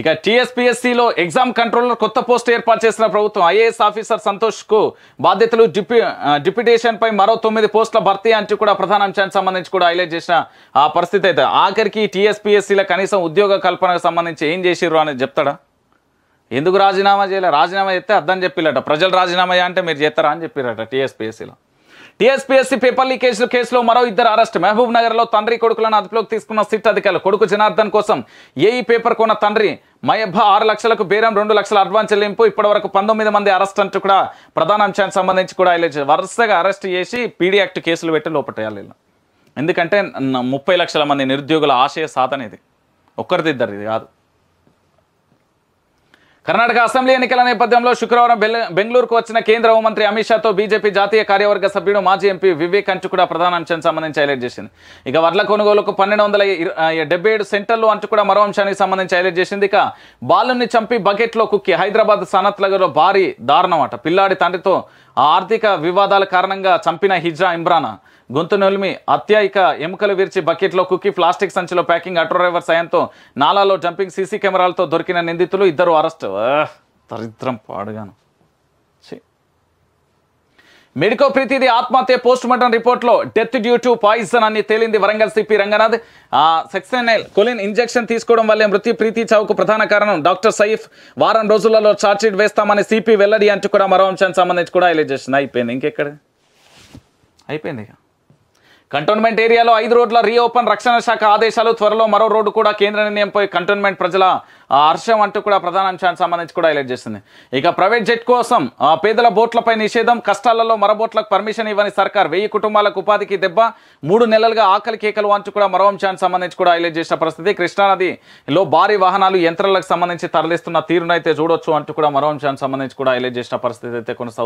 ఇక టీఎస్పీఎస్సీలో exam controller కొత్త పోస్ట్ ఏర్పాటు చేసిన ప్రభుత్వం ఐఏఎస్ ఆఫీసర్ సంతోష్కు బాధ్యతలు డిప్యూ పై మరో తొమ్మిది పోస్టుల భర్తీ అంటూ కూడా ప్రధాన అంశానికి సంబంధించి కూడా హైలైట్ చేసిన ఆ పరిస్థితి అయితే ఆఖరికి టీఎస్పీఎస్సీల కనీసం ఉద్యోగ కల్పనకు సంబంధించి ఏం చేసిర్రు అనేది చెప్తాడా ఎందుకు రాజీనామా చేయలే రాజీనామా చేస్తే అర్థం చెప్పిల్లట ప్రజలు రాజీనామా అంటే మీరు చేస్తారా అని చెప్పారట టీఎస్పీఎస్సీలో టీఎస్పీఎస్సీ పేపర్ లీకేజ్ కేసులో మరో ఇద్దరు అరెస్ట్ మహబూబ్ నగర్లో తండ్రి కొడుకులను అదుపులోకి తీసుకున్న సిట్ అధికారులు కొడుకు జనార్దన్ కోసం ఏఈ పేపర్ కొన్న తండ్రి మయబ్బ ఆరు లక్షలకు బేరం రెండు లక్షల అడ్వాన్స్ చెల్లింపు ఇప్పటి వరకు పంతొమ్మిది మంది అరెస్ట్ అంటూ కూడా ప్రధాన అంశానికి సంబంధించి కూడా వరుసగా అరెస్ట్ చేసి పీడీ యాక్ట్ కేసులు పెట్టి లోపటేయాలి ఎందుకంటే ముప్పై లక్షల మంది నిరుద్యోగుల ఆశయ సాధన ఇది ఒక్కరిది ఇది కాదు కర్ణాటక అసెంబ్లీ ఎన్నికల నేపథ్యంలో శుక్రవారం బెంగళూరుకు వచ్చిన కేంద్ర హోంమంత్రి అమిత్ షాతో బీజేపీ జాతీయ కార్యవర్గ సభ్యుడు మాజీ ఎంపీ వివేక్ అంచు కూడా ప్రధాన అంశానికి సంబంధించి హైలైట్ చేసింది ఇక వడ్ల కొనుగోలుకు పన్నెండు వందల ఏడు సెంటర్లు అంచు కూడా మరో అంశానికి సంబంధించి హైలైట్ చేసింది ఇక బాలుని చంపి బకెట్లో కుక్కి హైదరాబాద్ సనత్నగర్లో భారీ దారుణం అట పిల్లాడి తండ్రితో ఆర్థిక వివాదాల కారణంగా చంపిన హిజ్రా ఇమ్రాన్ గొంతు నొలిమి అత్యాయిక ఎముకలు విరిచి బకెట్లో కుక్కి ప్లాస్టిక్ సంచిలో ప్యాకింగ్ ఆటో డ్రైవర్ సాయంతో నాలాలో జంపింగ్ సీసీ కెమెరాలతో దొరికిన నిందితులు ఇద్దరు అరెస్ట్ దరిద్రం పాడుగాను మెడికో ప్రీతిది ఆత్మహత్య పోస్ట్ మార్టం రిపోర్ట్లో డెత్ డ్యూ టు పాయిజన్ అని తేలింది Warangal CP Ranganath succinylcholine injection తీసుకోవడం వల్లే మృతి ప్రీతి చావుకు ప్రధాన కారణం డాక్టర్ సైఫ్ వారం రోజులలో చార్జ్షీట్ వేస్తామని సిపి వెల్లడి అంటూ కూడా మరో అంశానికి సంబంధించి కూడా హైలైట్ అయిపోయింది ఇంకెక్కడ అయిపోయింది ఇక కంటోన్మెంట్ ఏరియాలో ఐదు రోడ్ల రీఓపెన్ రక్షణ శాఖ ఆదేశాలు త్వరలో మరో రోడ్డు కూడా కేంద్ర నిర్ణయంపై కంటోన్మెంట్ ప్రజల హర్షం అంటూ కూడా ప్రధాన అంశానికి సంబంధించి కూడా హైలైట్ చేస్తుంది ఇక ప్రైవేట్ జెట్ కోసం పేదల బోట్లపై నిషేధం కష్టాలలో మరో బోట్లకు పర్మిషన్ ఇవ్వని సర్కార్ వెయ్యి కుటుంబాలకు ఉపాధికి దెబ్బ మూడు నెలలుగా ఆకలి కేకలు అంటూ కూడా మరో అంశానికి సంబంధించి కూడా హైలైట్ చేసిన పరిస్థితి కృష్ణానదిలో భారీ వాహనాలు యంత్రాలకు సంబంధించి తరలిస్తున్న తీరునైతే చూడొచ్చు అంటూ కూడా మరో అంశానికి సంబంధించి కూడా హైలైట్ చేసిన పరిస్థితి అయితే కొనసాగుతుంది